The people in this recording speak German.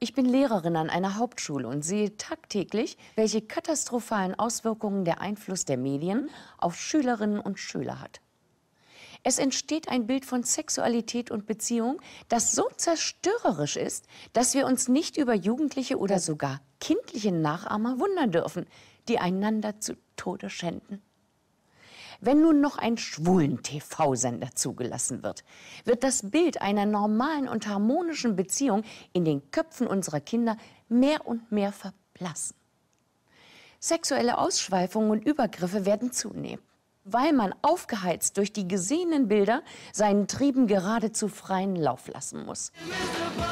Ich bin Lehrerin an einer Hauptschule und sehe tagtäglich, welche katastrophalen Auswirkungen der Einfluss der Medien auf Schülerinnen und Schüler hat. Es entsteht ein Bild von Sexualität und Beziehung, das so zerstörerisch ist, dass wir uns nicht über jugendliche oder sogar kindliche Nachahmer wundern dürfen, die einander zu Tode schänden. Wenn nun noch ein schwulen TV-Sender zugelassen wird, wird das Bild einer normalen und harmonischen Beziehung in den Köpfen unserer Kinder mehr und mehr verblassen. Sexuelle Ausschweifungen und Übergriffe werden zunehmen, weil man aufgeheizt durch die gesehenen Bilder seinen Trieben geradezu freien Lauf lassen muss. Mr.